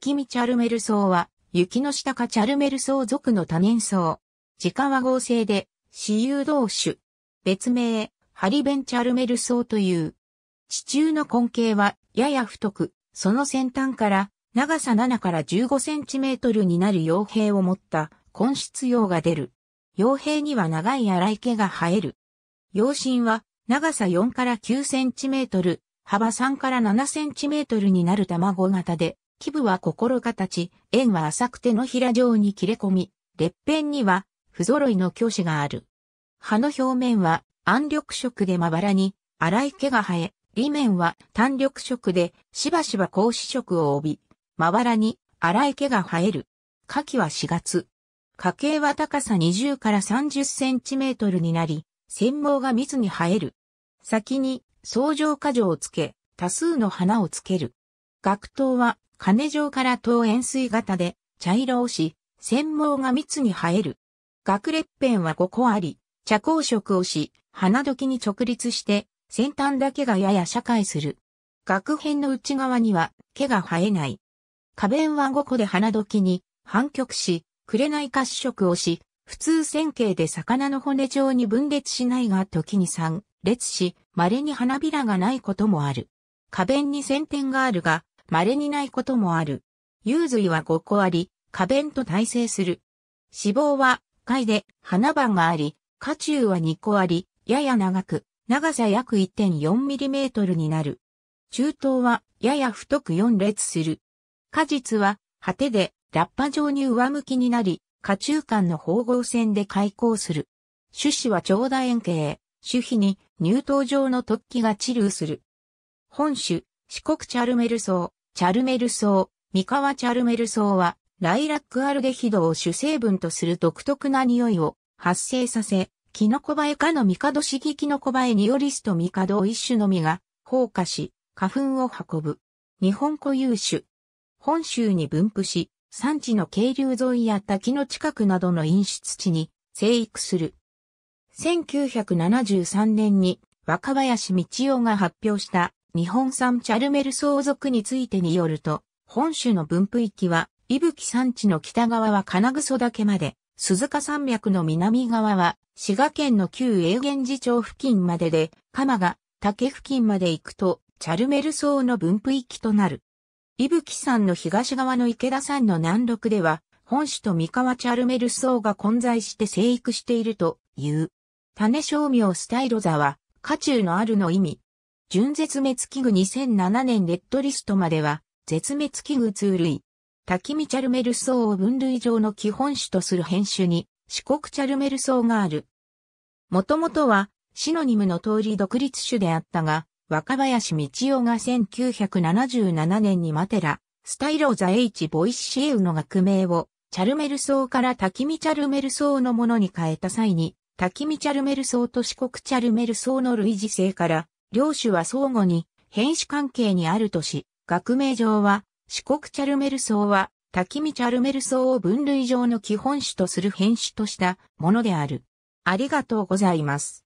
キ見チャルメル草は、雪の下かチャルメル草属の多年草。自家は合成で、私有同種。別名、ハリベンチャルメル草という。地中の根茎は、やや太く、その先端から、長さ7から15センチメートルになる傭兵を持った根質葉が出る。傭兵には長い荒い毛が生える。葉身は長さ4から9センチメートル、幅3から7センチメートルになる卵型で、木部は心形、円は浅く手のひら状に切れ込み、裂片には不揃いの虚子がある。葉の表面は暗緑色でまばらに、粗い毛が生え、裏面は単緑色で、しばしば格子色を帯び、まばらに粗い毛が生える。夏季は4月。花茎は高さ20から30センチメートルになり、繊毛が密に生える。先に、相乗果樹をつけ、多数の花をつける。学頭は金状から等円錐型で、茶色をし、繊毛が密に生える。学列片は5個あり、茶光色をし、花時に直立して、先端だけがやや社会する。学片の内側には毛が生えない。花弁は5個で花時に反曲し、紅褐色をし、普通線形で魚の骨状に分裂しないが時に3列し、稀に花びらがないこともある。花弁に線点があるが、稀にないこともある。幽髄は5個あり、花弁と耐性する。脂肪は、貝で花番があり、花中は2個あり、やや長く、長さ約 1.4mm になる。中等は、やや太く4列する。果実は、果てで、ラッパ状に上向きになり、花中間の縫合線で開口する。種子は長大円形、種皮に乳頭状の突起が治療する。本種、四国チャルメル層。チャルメル層、三河チャルメル層は、ライラックアルデヒドを主成分とする独特な匂いを発生させ、キノコバエ科のミカドシギキノコバエニオリストミカドを一種のみが放火し、花粉を運ぶ。日本固有種。本州に分布し、産地の渓流沿いや滝の近くなどの飲出地に生育する。1973年に若林道夫が発表した日本産チャルメル相続についてによると、本州の分布域は、伊吹山地の北側は金草岳まで、鈴鹿山脈の南側は、滋賀県の旧永源寺町付近までで、鎌が竹付近まで行くと、チャルメル層の分布域となる。伊吹山の東側の池田山の南麓では、本種と三河チャルメル層が混在して生育しているという。種商名スタイロザは、家中のあるの意味、純絶滅危惧2007年レッドリストまでは、絶滅危惧通類。キミチャルメル層を分類上の基本種とする編種に、四国チャルメル層がある。もともとは、シノニムの通り独立種であったが、若林道夫が1977年にマテラ、スタイローザ H ボイシエウの学名を、チャルメル層からキミチャルメル層のものに変えた際に、キミチャルメル層と四国チャルメル層の類似性から、両種は相互に変種関係にあるとし、学名上は四国チャルメル層はは滝見チャルメル層を分類上の基本種とする変種としたものである。ありがとうございます。